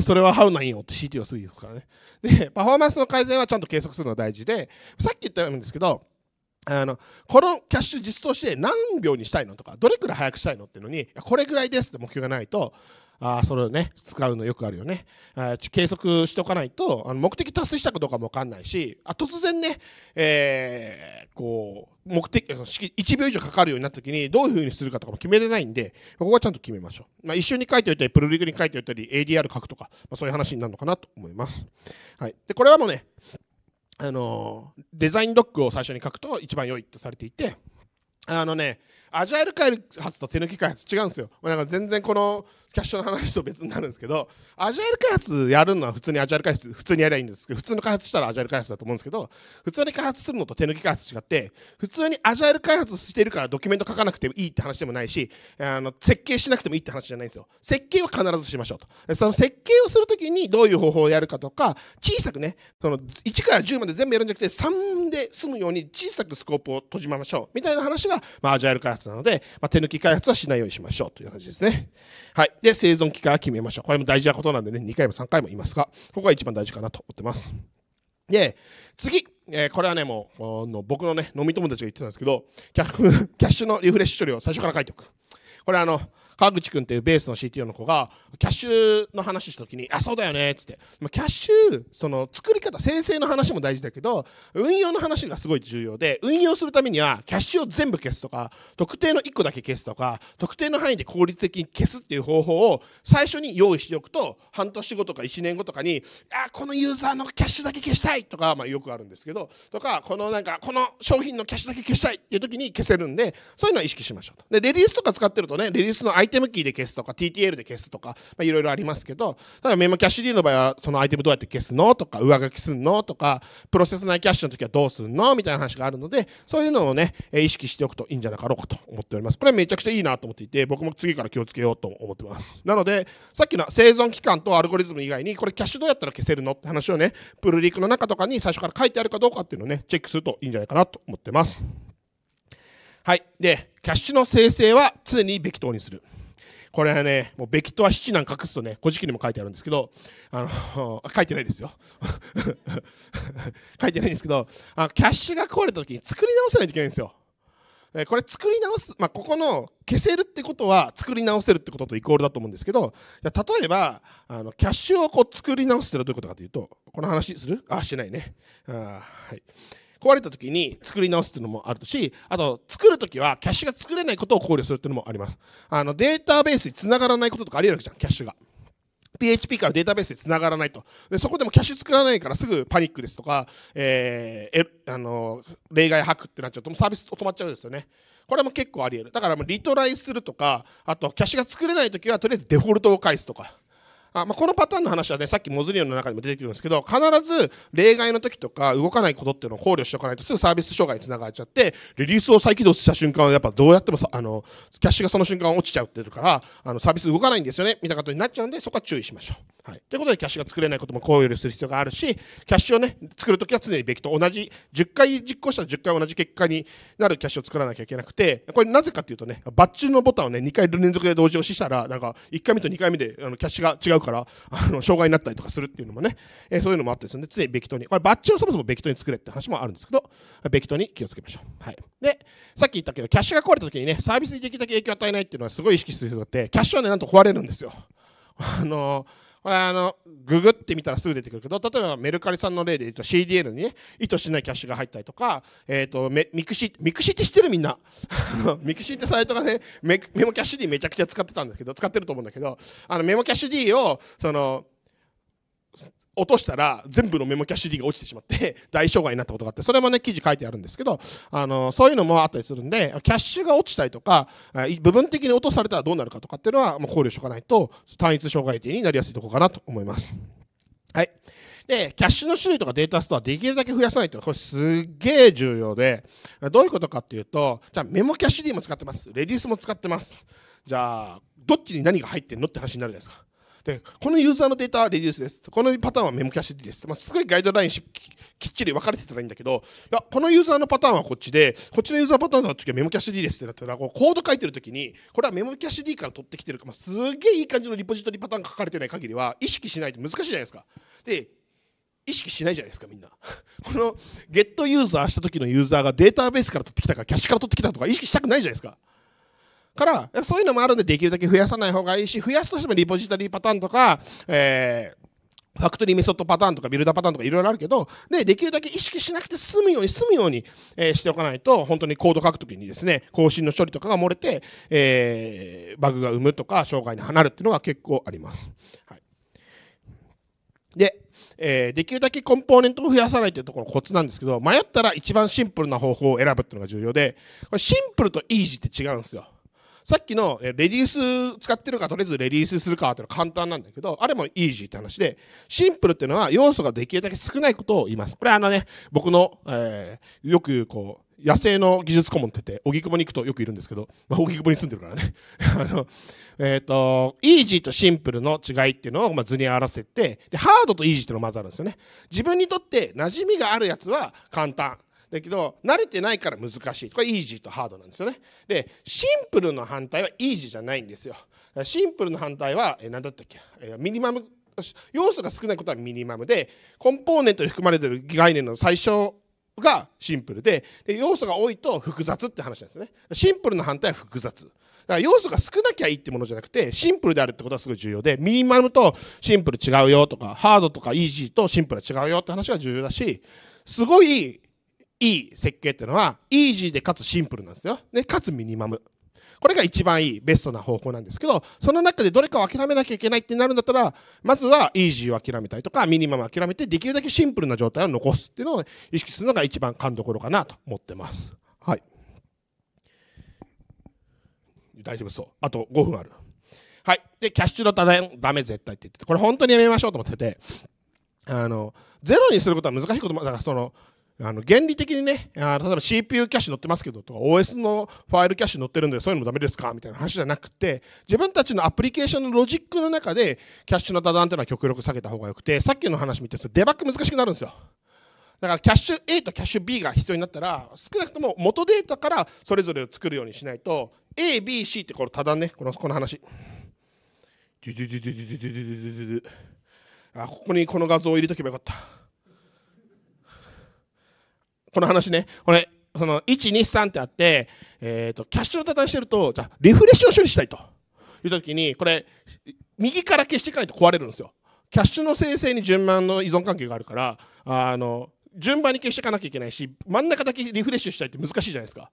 それはハウなんよって CT はすぐ言うからね。で、パフォーマンスの改善はちゃんと計測するのが大事で、さっき言ったようなんですけど、あのこのキャッシュ実装して何秒にしたいのとかどれくらい早くしたいのっていうのにこれぐらいですって目標がないとあそれをね使うのよくあるよねあ計測しておかないとあの目的達成したかどうかも分かんないしあ突然ね、えこう目的1秒以上かかるようになった時にどういうふうにするかとかも決めれないんでここはちゃんと決めましょう、まあ、一緒に書いておいたりプロリグに書いておいたり ADR 書くとか、まあ、そういう話になるのかなと思います、はい、でこれはもうねあのデザインドックを最初に書くと一番良いとされていてあのねアジャイル開発と手抜き開発違うんですよんか全然このキャッシュの話と別になるんですけどアジャイル開発やるのは普通にアジャイル開発普通にやりゃいいんですけど普通の開発したらアジャイル開発だと思うんですけど普通に開発するのと手抜き開発違って普通にアジャイル開発してるからドキュメント書かなくてもいいって話でもないしあの設計しなくてもいいって話じゃないんですよ設計は必ずしましょうとその設計をするときにどういう方法をやるかとか小さくねその1から10まで全部やるんじゃなくて3で済むように小さくスコープを閉じましょうみたいな話が、まあ、アジャイル開発なので、まあ、手抜き開発はしないようにしましょうという話ですね。はいで、生存期間は決めましょう。これも大事なことなんでね、2回も3回も言いますが、ここが一番大事かなと思ってます。で、次、えー、これはね、もう、の僕のね、飲み友達が言ってたんですけど、キャキャッシュのリフレッシュ処理を最初から書いておく。これあの川口君っていうベースの CTO の子がキャッシュの話したときに「あそうだよね」っつってキャッシュその作り方生成の話も大事だけど運用の話がすごい重要で運用するためにはキャッシュを全部消すとか特定の1個だけ消すとか特定の範囲で効率的に消すっていう方法を最初に用意しておくと半年後とか1年後とかに「あこのユーザーのキャッシュだけ消したい」とか、まあ、よくあるんですけどとかこのなんかこの商品のキャッシュだけ消したいっていう時に消せるんでそういうのは意識しましょうと。でレディースとか使ってるとね、リリースのアイテムキーで消すとか、TTL で消すとか、まあ、いろいろありますけど、ただメモキャッシュ D の場合は、そのアイテムどうやって消すのとか、上書きすんのとか、プロセス内キャッシュの時はどうすんのみたいな話があるので、そういうのをね、意識しておくといいんじゃなかろうかと思っております。これはめちゃくちゃいいなと思っていて、僕も次から気をつけようと思ってます。なので、さっきの生存期間とアルゴリズム以外に、これキャッシュどうやったら消せるのって話をね、プルリークの中とかに最初から書いてあるかどうかっていうのをね、チェックするといいんじゃないかなと思ってます。はい。で、キャッシュの生成は常にべき等にする。これはね、もうべきとは七なんか隠すとね、古事記にも書いてあるんですけど、あの、書いてないですよ。書いてないんですけど、あキャッシュが壊れた時に作り直さないといけないんですよ。これ作り直す、まあ、ここの消せるってことは作り直せるってこととイコールだと思うんですけど、例えば、あのキャッシュをこう作り直すってのはどういうことかというと、この話するあ、してないね。あはい。壊れた時に作り直すっていうのもあるしあと作る時はキャッシュが作れないことを考慮するっていうのもありますあのデータベースにつながらないこととかありえるわけじゃんキャッシュが PHP からデータベースにつながらないとでそこでもキャッシュ作らないからすぐパニックですとか、えー、あの例外吐くってなっちゃうとサービス止まっちゃうんですよねこれも結構あり得るだからもうリトライするとかあとキャッシュが作れない時はとりあえずデフォルトを返すとかあまあ、このパターンの話はね、さっきモズリオンの中にも出てくるんですけど、必ず例外の時とか動かないことっていうのを考慮しておかないとすぐサービス障害につながっちゃって、リリースを再起動した瞬間はやっぱどうやってもあの、キャッシュがその瞬間落ちちゃうってるから、あのサービス動かないんですよね、みたいなことになっちゃうんで、そこは注意しましょう。はい。ということで、キャッシュが作れないことも考慮する必要があるし、キャッシュをね、作るときは常にべきと同じ、10回実行したら10回同じ結果になるキャッシュを作らなきゃいけなくて、これなぜかっていうとね、バッチのボタンをね、2回連続で同時押ししたら、なんか1回目と2回目であのキャッシュが違ううから、あの、障害になったりとかするっていうのもね、えー、そういうのもあったりするんで、常にベクトに、これバッジをそもそもベクトに作れって話もあるんですけど、ベクトに気をつけましょう。はい。で、さっき言ったけど、キャッシュが壊れた時にね、サービスにできるだけ影響を与えないっていうのはすごい意識する人だって、キャッシュはね、なんと壊れるんですよ。あのーこれあのググってみたらすぐ出てくるけど例えばメルカリさんの例で言うと CDN にね意図しないキャッシュが入ったりとか、えーと、メミクシーミクシーって知ってるみんな ミクシーってサイトがねメメモキャッシュ D めちゃくちゃ使ってたんですけど使ってると思うんだけどあのメモキャッシュ D をその落としたら全部のメモキャッシュ d が落ちてしまって 大障害になったことがあってそれもね記事書いてあるんですけどあのそういうのもあったりするんでキャッシュが落ちたりとか部分的に落とされたらどうなるかとかっていうのは考慮しておかないと単一障害点になりやすいところかなと思います。はいで、キャッシュの種類とかデータストアできるだけ増やさないっていうのは、これすっげえ重要で、どういうことかっていうと、じゃあメモキャッシュ D も使ってます。レディースも使ってます。じゃあ、どっちに何が入ってんのって話になるじゃないですか。で、このユーザーのデータはレデュースです。このパターンはメモキャッシュです。まあ、すごいガイドラインしきっちり分かれてたらいいんだけど、いや、このユーザーのパターンはこっちで、こっちのユーザーパターンの時はメモキャッシュ D ですってなったら、こうコード書いてる時に、これはメモキャッシュ D から取ってきてるか、まあ、すげえいい感じのリポジトリパターンが書かれてない限りは、意識しないと難しいじゃないですか。で、意識しないじゃないですかみんな このゲットユーザーした時のユーザーがデータベースから取ってきたかキャッシュから取ってきたとか意識したくないじゃないですかから、そういうのもあるんで、できるだけ増やさない方がいいし、増やすとしてもリポジトリパターンとか、えー、ファクトリーメソッドパターンとかビルダーパターンとかいろいろあるけど、で、できるだけ意識しなくて済むように済むように、えー、しておかないと、本当にコード書くときにですね、更新の処理とかが漏れて、えー、バグが生むとか、障害に離るっていうのが結構あります。はい。で、えー、できるだけコンポーネントを増やさないっていうところのコツなんですけど、迷ったら一番シンプルな方法を選ぶっていうのが重要で、これシンプルとイージーって違うんですよ。さっきのレディース使ってるかとりあえずレディースするかっていうのは簡単なんだけど、あれもイージーって話で、シンプルっていうのは要素ができるだけ少ないことを言います。これあのね、僕の、えー、よくこう、野生の技術顧問って言って、荻窪に行くとよくいるんですけど、まあ、荻窪に住んでるからね。あの、えっ、ー、と、イージーとシンプルの違いっていうのを、まあ、図に合わせて、で、ハードとイージーっていうのがまずあるんですよね。自分にとって馴染みがあるやつは簡単。だけど慣れてないから難しいこれイージーとハードなんですよねでシンプルの反対はイージーじゃないんですよシンプルの反対は何だったっけミニマム要素が少ないことはミニマムでコンポーネントに含まれてる概念の最小がシンプルでで要素が多いと複雑って話なんですねシンプルの反対は複雑だから要素が少なきゃいいってものじゃなくてシンプルであるってことはすごい重要でミニマムとシンプル違うよとかハードとかイージーとシンプルは違うよって話が重要だしすごいいい設計っていうのは、イージーでかつシンプルなんですよ。で、かつミニマム。これが一番いい、ベストな方法なんですけど、その中でどれかを諦めなきゃいけないってなるんだったら、まずはイージーを諦めたりとか、ミニマムを諦めて、できるだけシンプルな状態を残すっていうのを意識するのが一番勘どころかなと思ってます。はい。大丈夫そう。あと5分ある。はい。で、キャッシュのダメ絶対って言ってて、これ本当にやめましょうと思ってて、あの、ゼロにすることは難しいことも、だからその、あの原理的にね、あ例えば CPU キャッシュ載ってますけどとか、OS のファイルキャッシュ載ってるんで、そういうのもダメですかみたいな話じゃなくて、自分たちのアプリケーションのロジックの中で、キャッシュの多段っていうのは極力下げた方がよくて、さっきの話見てデバッグ難しくなるんですよ。だからキャッシュ A とキャッシュ B が必要になったら、少なくとも元データからそれぞれを作るようにしないと、A、B、C ってこの多段ね、このこの話。あ、ここにこの画像を入れとけばよかった。この話ね、これ、その、1、2、3ってあって、えっ、ー、と、キャッシュを多たしてると、じゃリフレッシュを処理したいというときに、これ、右から消していかないと壊れるんですよ。キャッシュの生成に順番の依存関係があるから、あの、順番に消していかなきゃいけないし、真ん中だけリフレッシュしたいって難しいじゃないですか。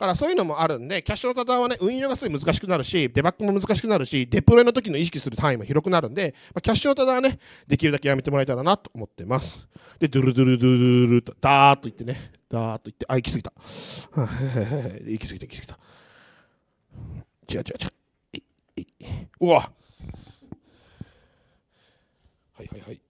からそういうのもあるんで、キャッシュの多段はね、運用がすごい難しくなるし、デバッグも難しくなるし、デプロイの時の意識する単位も広くなるんで、まあ、キャッシュの多段はね、できるだけやめてもらえたらなと思ってます。で、ドゥルドゥルドゥルドゥルと、ダーッといってね、ダーッといって、あ、行き過ぎた。行き過ぎた、行き過ぎた。違う違う違う。うわはいはいはい。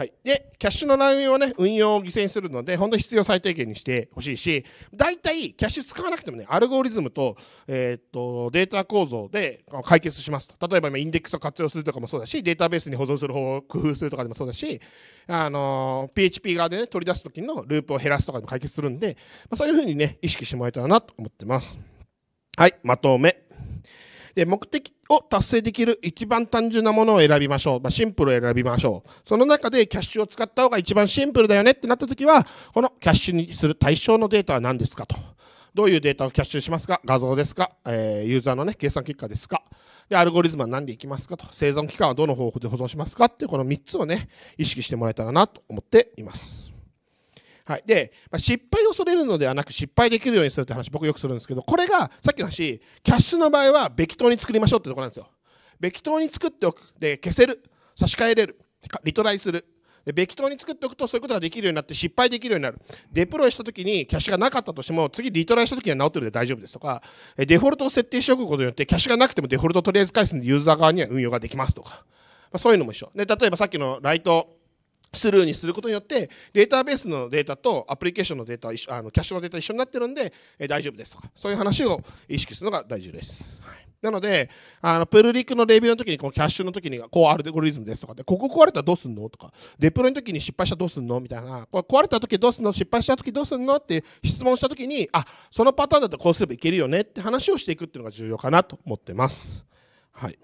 はい、でキャッシュの乱用はね運用を犠牲にするので本当に必要最低限にしてほしいし大体キャッシュ使わなくてもねアルゴリズムと,、えー、っとデータ構造で解決しますと例えば今インデックスを活用するとかもそうだしデータベースに保存する方法を工夫するとかでもそうだし、あのー、PHP 側で、ね、取り出す時のループを減らすとかでも解決するんで、まあ、そういうふうにね意識してもらえたらなと思ってます。はいまとめで、目的を達成できる一番単純なものを選びましょう。まあ、シンプルを選びましょう。その中でキャッシュを使った方が一番シンプルだよねってなった時は、このキャッシュにする対象のデータは何ですかと。どういうデータをキャッシュしますか画像ですか、えー、ユーザーの、ね、計算結果ですかで、アルゴリズムは何でいきますかと。生存期間はどの方法で保存しますかって、この3つをね、意識してもらえたらなと思っています。はい。で、まあ、失敗を恐れるのではなく失敗できるようにするって話僕よくするんですけど、これがさっきの話、キャッシュの場合はべき当に作りましょうってとこなんですよ。べき当に作っておく。で、消せる。差し替えれる。リトライする。で、べき当に作っておくとそういうことができるようになって失敗できるようになる。デプロイした時にキャッシュがなかったとしても、次リトライした時には治ってるで大丈夫ですとか、デフォルトを設定しておくことによってキャッシュがなくてもデフォルトをとりあえず返すんでユーザー側には運用ができますとか。まあ、そういうのも一緒。で、例えばさっきのライトスルーにすることによってデータベースのデータとアプリケーションのデータあのキャッシュのデータ一緒になってるんで、え大丈夫ですとかそういう話を意識するのが大事です。はいなので、あのプルリックのレビューの時に、このキャッシュの時に、こうアルゴリズムですとかで、ここ壊れたらどうすんのとか、デプロイの時に失敗したらどうすんのみたいな、これ壊れた時どうすんの失敗した時どうすんのって質問した時に、あ、そのパターンだとこうすればいけるよねって話をしていくっていうのが重要かなと思ってます。はい。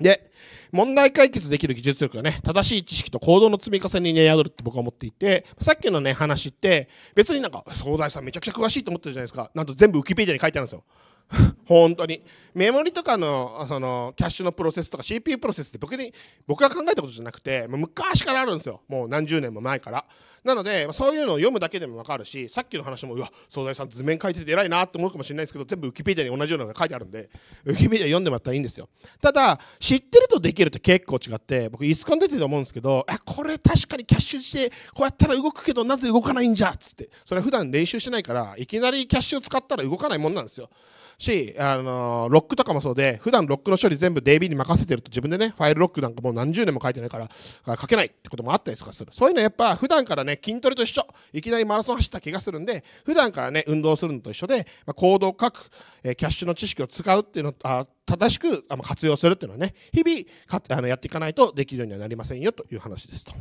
で、問題解決できる技術力がね、正しい知識と行動の積み重ねに宿るって僕は思っていて、さっきのね、話って、別になんか、総大さんめちゃくちゃ詳しいと思ってるじゃないですか。なんと全部ウィキペディアに書いてあるんですよ。本当に。メモリとかの、その、キャッシュのプロセスとか CPU プロセスって僕に、僕が考えたことじゃなくて、もう昔からあるんですよ。もう何十年も前から。なのでそういうのを読むだけでも分かるしさっきの話もうわ総裁さん図面書いてて偉いなって思うかもしれないですけど全部ウィキペディアに同じようなのが書いてあるんで ウィキペディア読んでもらったらいいんですよただ知ってるとできるって結構違って僕イスコン出てて思うんですけどあこれ確かにキャッシュしてこうやったら動くけどなぜ動かないんじゃっつってそれは普段練習してないからいきなりキャッシュを使ったら動かないもんなんですよし、あのロックとかもそうで、普段ロックの処理全部 DB に任せてると自分でね、ファイルロックなんかもう何十年も書いてないから、書けないってこともあったりとかする。そういうのやっぱ普段からね、ね、筋トレと一緒。いきなりマラソン走った気がするんで、普段からね、運動するのと一緒で、まあ、行動を書く、えー、キャッシュの知識を使うっていうの、あ正しくあの活用するっていうのはね、日々かあのやっていかないとできるようにはなりませんよという話ですと。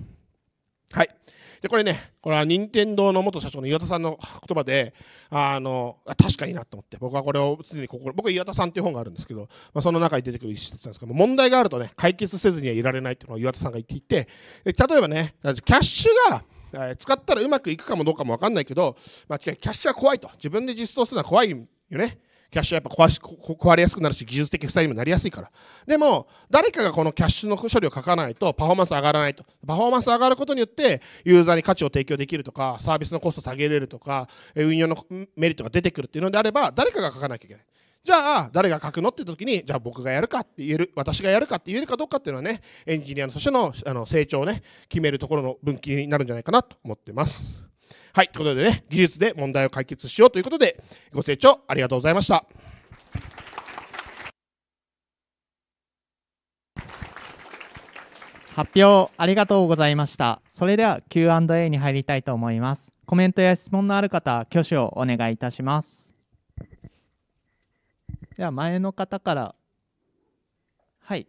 はい。で、これね、これは任天堂の元社長の岩田さんの言葉で、あの、確かになと思って、僕はこれを常に心、僕は岩田さんっていう本があるんですけど、まあ、その中に出てくる一節なんですけど、問題があるとね、解決せずにはいられないっていうのを岩田さんが言っていて、例えばね、キャッシュが、え使ったらうまくいくかもどうかも分かんないけど、まあ、キャッシュは怖いと。自分で実装するのは怖いよね。キャッシュはやっぱ壊し壊れやすくなるし、技術的負債にもなりやすいから。でも、誰かがこのキャッシュの処理を書かないと、パフォーマンス上がらないと。パフォーマンス上がることによって、ユーザーに価値を提供できるとか、サービスのコスト下げれるとか、運用のメリットが出てくるっていうのであれば、誰かが書かなきゃいけない。じゃあ、誰が書くのって時に、じゃあ僕がやるかって言える、私がやるかって言えるかどうかっていうのはね、エンジニアとしてのあの成長をね、決めるところの分岐になるんじゃないかなと思ってます。はい、ということでね、技術で問題を解決しようということで、ご清聴ありがとうございました。発表ありがとうございました。それでは Q&A に入りたいと思います。コメントや質問のある方、挙手をお願いいたします。では前の方からはい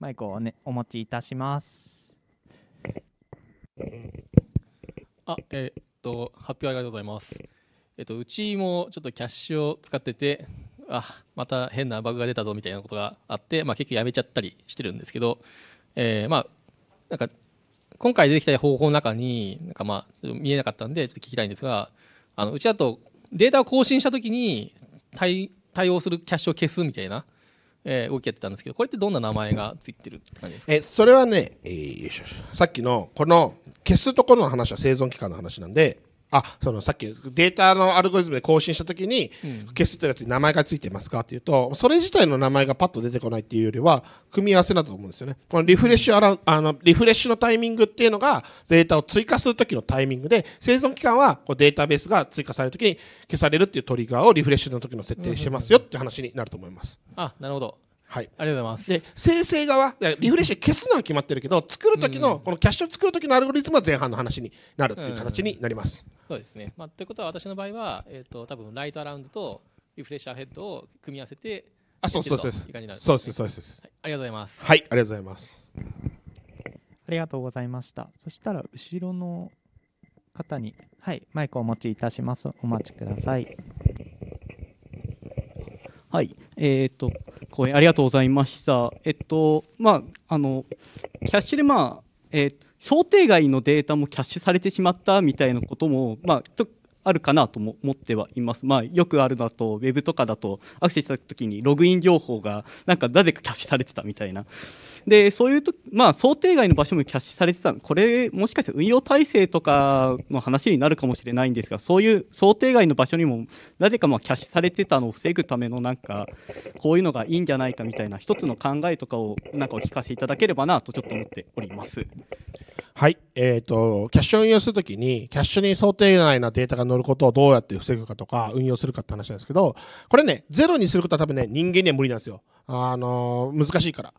マイクを、ね、お持ちいたしますあえー、っと発表ありがとうございますえっとうちもちょっとキャッシュを使っててあまた変なバグが出たぞみたいなことがあって、まあ、結局やめちゃったりしてるんですけど、えー、まあなんか今回出てきた方法の中になんかまあ見えなかったんでちょっと聞きたいんですがあのうちだとデータを更新した時に対対応するキャッシュを消すみたいな、えー、動きやってたんですけどこれってどんな名前がついてるって感じですかえそれはね、えー、さっきのこの消すところの話は生存期間の話なんであそのさっきデータのアルゴリズムで更新した時に、消すってやつに名前が付いてますかっていうとそれ自体の名前がパッと出てこないっていうよりは組み合わせだと思うんですよねこのリフレッシュアラあのリフレッシュのタイミングっていうのがデータを追加する時のタイミングで生存期間はこうデータベースが追加される時に消されるっていうトリガーをリフレッシュの時の設定してますよって話になると思います、あなるほどはい、ありがとうございます。で、生成側、リフレッシュ消すのは決まってるけど、作る時の、このキャッシュを作る時のアルゴリズムは前半の話になるっていう形になります。そうですね。まあ、ということは、私の場合は、えっ、ー、と、多分ライトアラウンドとリフレッシャーヘッドを組み合わせて、あ、そうそうそうです。いい感じになる、ね、そうです、そうです、はい、ありがとうございます。はい、ありがとうございます。ありがとうございました。そしたら、後ろの方に、はい、マイクをお持ちいたします。お待ちください。はい、えっ、と、講演ありがとうございました。えっと、まあ、あの、キャッシュで、まあ、えー、想定外のデータもキャッシュされてしまったみたいなことも、まあ、とあるかなとも思ってはいます。まあ、よくあるだと、ウェブとかだと、アクセスした時にログイン情報が、なんか、なぜかキャッシュされてたみたいな。でそういうと、まあ、想定外の場所もキャッシュされてたこれもしかしたら運用体制とかの話になるかもしれないんですがそういう想定外の場所にもなぜかまあキャッシュされてたのを防ぐためのなんかこういうのがいいんじゃないかみたいな一つの考えとかをなんかお聞かせいただければなとちょっと思っております。はい。えっ、ー、と、キャッシュを運用するときに、キャッシュに想定外なデータが載ることをどうやって防ぐかとか、運用するかって話なんですけど、これね、ゼロにすることは多分ね、人間には無理なんですよ。あのー、難しいから。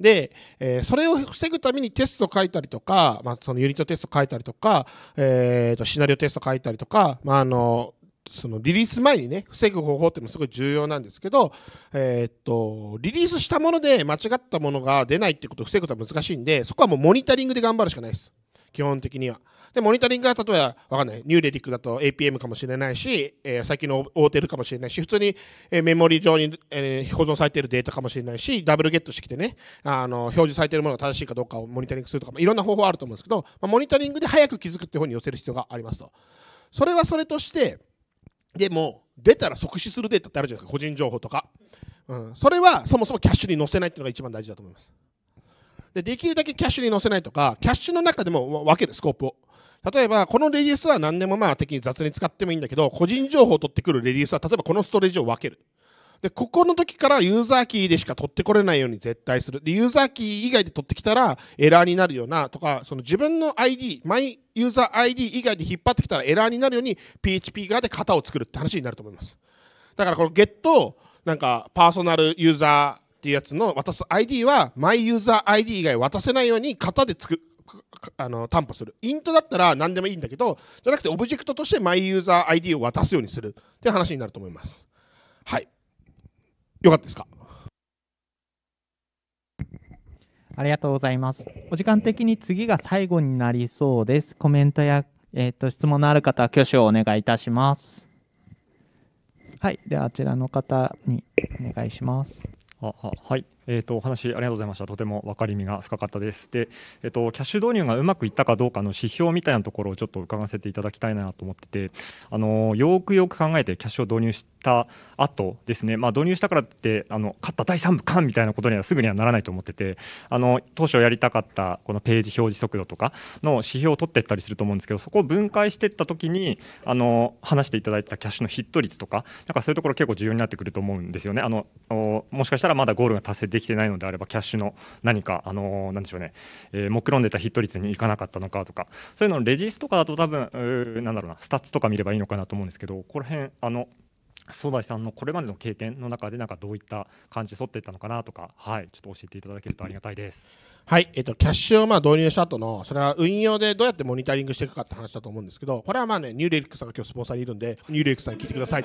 で、えー、それを防ぐためにテスト書いたりとか、まあ、そのユニットテスト書いたりとか、えー、とシナリオテスト書いたりとか、まあ、あのそのリリース前にね、防ぐ方法ってもすごい重要なんですけど、えー、っと、リリースしたもので間違ったものが出ないってことを防ぐことは難しいんで、そこはもうモニタリングで頑張るしかないです。基本的には。で、モニタリングは例えば、わかんない。ニューレリックだと APM かもしれないし、えー、近のーテルかもしれないし、普通に、えー、メモリ上に、えー、保存されているデータかもしれないし、ダブルゲットしてきてね、あの、表示されているものが正しいかどうかをモニタリングするとか、いろんな方法あると思うんですけど、まあ、モニタリングで早く気づくっていう方に寄せる必要がありますと。それはそれとして、でも、出たら即死するデータってあるじゃないですか、個人情報とか。うん、それはそもそもキャッシュに載せないっていうのが一番大事だと思います。で、できるだけキャッシュに載せないとか、キャッシュの中でも分ける、スコープを。例えば、このレディースは何でもまあ敵に雑に使ってもいいんだけど、個人情報を取ってくるレディースは、例えばこのストレージを分ける。で、ここの時からユーザーキーでしか取ってこれないように絶対する。で、ユーザーキー以外で取ってきたらエラーになるようなとか、その自分の ID、マイユーザー ID 以外で引っ張ってきたらエラーになるように PHP 側で型を作るって話になると思います。だからこのゲット、なんかパーソナルユーザーっていうやつの渡す ID は、マイユーザー ID 以外渡せないように型で作る。あの担保するイントだったら何でもいいんだけどじゃなくてオブジェクトとしてマイユーザー ID を渡すようにするっていう話になると思いますはいよかったですかありがとうございますお時間的に次が最後になりそうですコメントや、えーと、と質問のある方は挙手をお願いいたしますはいではあちらの方にお願いしますあははいえーと、お話ありがとうございました、とても分かりみが深かったです。で、えーと、キャッシュ導入がうまくいったかどうかの指標みたいなところをちょっと伺わせていただきたいなと思ってて、あのよくよく考えてキャッシュを導入した後ですね、まあ、導入したからってあの、勝った第3部かみたいなことにはすぐにはならないと思ってて、あの当初やりたかったこのページ表示速度とかの指標を取っていったりすると思うんですけど、そこを分解していったときにあの、話していただいたキャッシュのヒット率とか、なんかそういうところ、結構重要になってくると思うんですよね。あのもしかしたらまだゴールが達成できてないのであればキャッシュの何か、あのー、なんでしょうね、えー、目論んでたヒット率にいかなかったのかとかそういうのレジスとかだと多分なんだろうなスタッツとか見ればいいのかなと思うんですけどここら辺あの相大さんのこれまでの経験の中でなんかどういった感じで沿っていったのかなとか、はい、ちょっと教えていただけるとありがたいです。はい、えっと、キャッシュをまあ導入した後の、それは運用でどうやってモニタリングしていくかって話だと思うんですけど、これはまあね、ニューレックさんが今日スポンサーにいるんで、ニューレックさんに聞いてください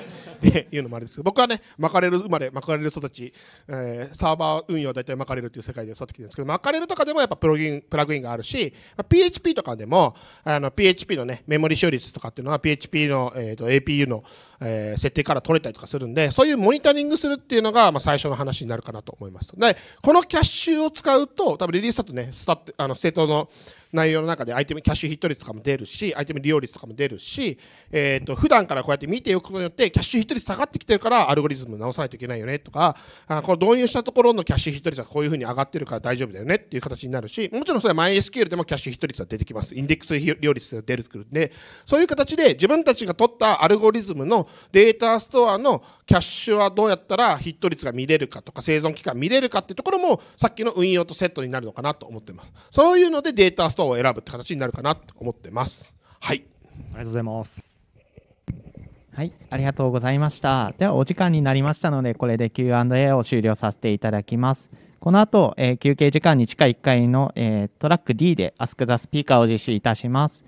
っていうのもあれですけど、僕はね、巻かれる生まれ、巻かれる育ち、えー、サーバー運用大体巻かれるっていう世界で育ってきてるんですけど、巻かれるとかでもやっぱプログインプラグインがあるし、まあ、PHP とかでも、あの PHP のね、メモリ処理率とかっていうのは PHP の、えーと APU のえー、設定から取れたりとかするんで、そういうモニタリングするっていうのが、まあ、最初の話になるかなと思います。で、このキャッシュを使うと、多分リリースだとね、スタあのステートの、内容の中でアイテムキャッシュヒット率とかも出るしアイテム利用率とかも出るし、えーと、普段からこうやって見ておくことによってキャッシュヒット率下がってきてるからアルゴリズム直さないといけないよねとかあこの導入したところのキャッシュヒット率はこういうふうに上がってるから大丈夫だよねっていう形になるしもちろんそれは MySQL でもキャッシュヒット率は出てきますインデックス利用率が出てくるんでそういう形で自分たちが取ったアルゴリズムのデータストアのキャッシュはどうやったらヒット率が見れるかとか生存期間見れるかっていうところもさっきの運用とセットになるのかなと思ってますそういうのでデータストトを選ぶって形になるかなと思ってます。はい。ありがとうございます。はい、ありがとうございました。ではお時間になりましたので、これで Q&A を終了させていただきます。この後、えー、休憩時間に地下1階の、えー、トラック D で Ask the Speaker を実施いたします。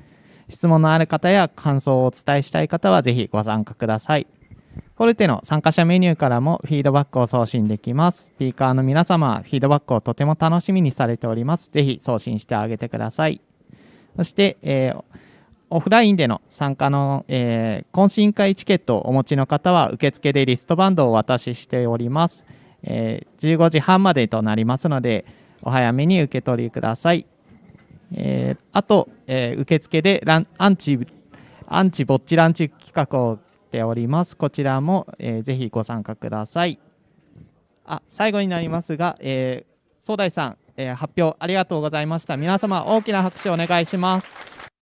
質問のある方や感想をお伝えしたい方はぜひご参加ください。フォルテの参加者メニューからもフィードバックを送信できます。スピーカーの皆様、フィードバックをとても楽しみにされております。ぜひ送信してあげてください。そして、えー、オフラインでの参加の、えー、懇親会チケットをお持ちの方は、受付でリストバンドをお渡ししております。えー、15時半までとなりますので、お早めに受け取りください。えー、あと、えー、受付でランアンチ、アンチぼっちランチ企画をっております。こちらも、えー、ぜひご参加ください。あ、最後になりますが、えー、総大さん、えー、発表ありがとうございました。皆様大きな拍手をお願いします。